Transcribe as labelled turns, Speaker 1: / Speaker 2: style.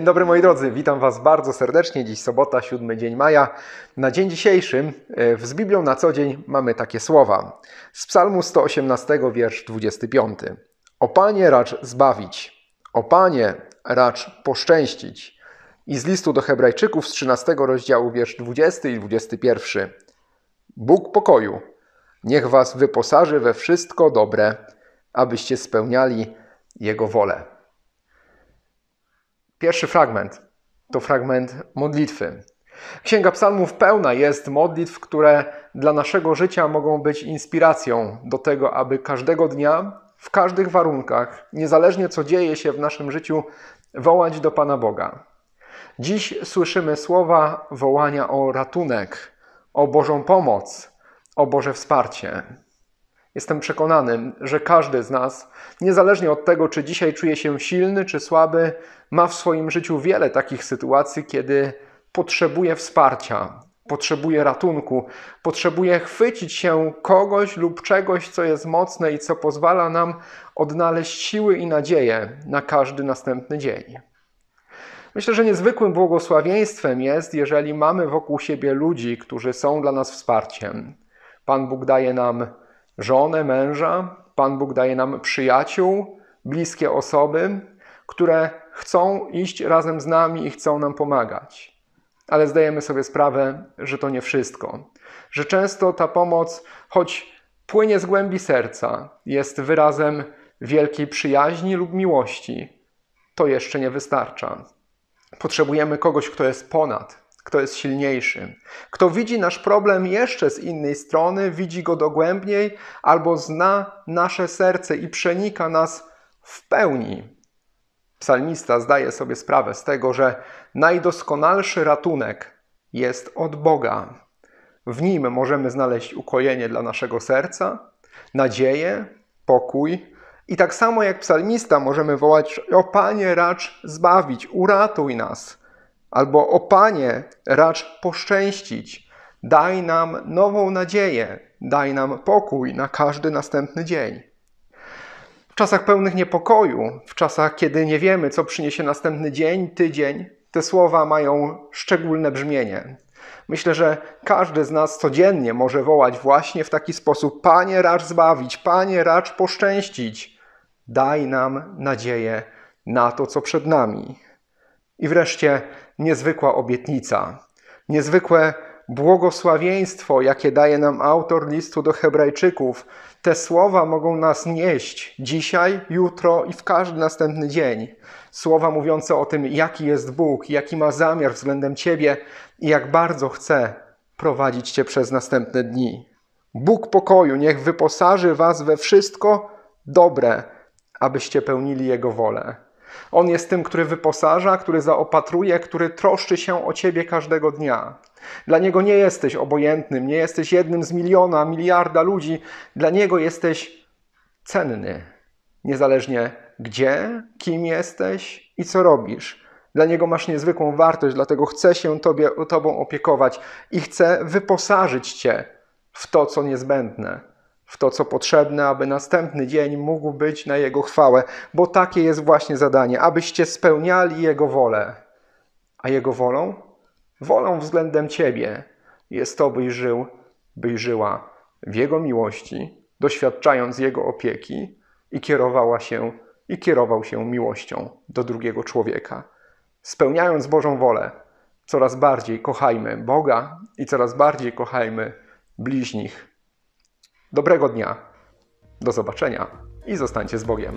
Speaker 1: Dzień dobry moi drodzy, witam Was bardzo serdecznie. Dziś sobota, 7 dzień maja. Na dzień dzisiejszym e, z Biblią na co dzień mamy takie słowa. Z Psalmu 118, wiersz 25. O Panie racz zbawić, o Panie racz poszczęścić. I z listu do Hebrajczyków z 13 rozdziału, wiersz 20 i 21. Bóg pokoju, niech Was wyposaży we wszystko dobre, abyście spełniali Jego wolę. Pierwszy fragment to fragment modlitwy. Księga Psalmów pełna jest modlitw, które dla naszego życia mogą być inspiracją do tego, aby każdego dnia, w każdych warunkach, niezależnie co dzieje się w naszym życiu, wołać do Pana Boga. Dziś słyszymy słowa wołania o ratunek, o Bożą pomoc, o Boże wsparcie. Jestem przekonany, że każdy z nas, niezależnie od tego, czy dzisiaj czuje się silny czy słaby, ma w swoim życiu wiele takich sytuacji, kiedy potrzebuje wsparcia, potrzebuje ratunku, potrzebuje chwycić się kogoś lub czegoś, co jest mocne i co pozwala nam odnaleźć siły i nadzieję na każdy następny dzień. Myślę, że niezwykłym błogosławieństwem jest, jeżeli mamy wokół siebie ludzi, którzy są dla nas wsparciem. Pan Bóg daje nam żonę, męża. Pan Bóg daje nam przyjaciół, bliskie osoby, które chcą iść razem z nami i chcą nam pomagać. Ale zdajemy sobie sprawę, że to nie wszystko. Że często ta pomoc, choć płynie z głębi serca, jest wyrazem wielkiej przyjaźni lub miłości, to jeszcze nie wystarcza. Potrzebujemy kogoś, kto jest ponad, kto jest silniejszy. Kto widzi nasz problem jeszcze z innej strony, widzi go dogłębniej albo zna nasze serce i przenika nas w pełni. Psalmista zdaje sobie sprawę z tego, że najdoskonalszy ratunek jest od Boga. W nim możemy znaleźć ukojenie dla naszego serca, nadzieję, pokój. I tak samo jak psalmista możemy wołać: O Panie, racz zbawić, uratuj nas albo o Panie, racz poszczęścić, daj nam nową nadzieję, daj nam pokój na każdy następny dzień. W czasach pełnych niepokoju, w czasach, kiedy nie wiemy, co przyniesie następny dzień, tydzień, te słowa mają szczególne brzmienie. Myślę, że każdy z nas codziennie może wołać właśnie w taki sposób: Panie, racz zbawić, Panie, racz poszczęścić, daj nam nadzieję na to, co przed nami. I wreszcie niezwykła obietnica, niezwykłe błogosławieństwo, jakie daje nam autor listu do Hebrajczyków. Te słowa mogą nas nieść dzisiaj, jutro i w każdy następny dzień. Słowa mówiące o tym, jaki jest Bóg, jaki ma zamiar względem Ciebie i jak bardzo chce prowadzić Cię przez następne dni. Bóg pokoju niech wyposaży Was we wszystko dobre, abyście pełnili Jego wolę. On jest tym, który wyposaża, który zaopatruje, który troszczy się o ciebie każdego dnia. Dla niego nie jesteś obojętnym, nie jesteś jednym z miliona, miliarda ludzi. Dla niego jesteś cenny, niezależnie gdzie, kim jesteś i co robisz. Dla Niego masz niezwykłą wartość, dlatego chce się tobie, Tobą opiekować i chce wyposażyć Cię w to, co niezbędne w to, co potrzebne, aby następny dzień mógł być na Jego chwałę, bo takie jest właśnie zadanie, abyście spełniali Jego wolę. A Jego wolą? Wolą względem Ciebie jest to, byś żył, byś żyła w Jego miłości, doświadczając Jego opieki i kierowała się, i kierował się miłością do drugiego człowieka. Spełniając Bożą wolę, coraz bardziej kochajmy Boga i coraz bardziej kochajmy bliźnich. Dobrego dnia, do zobaczenia i zostańcie z Bogiem.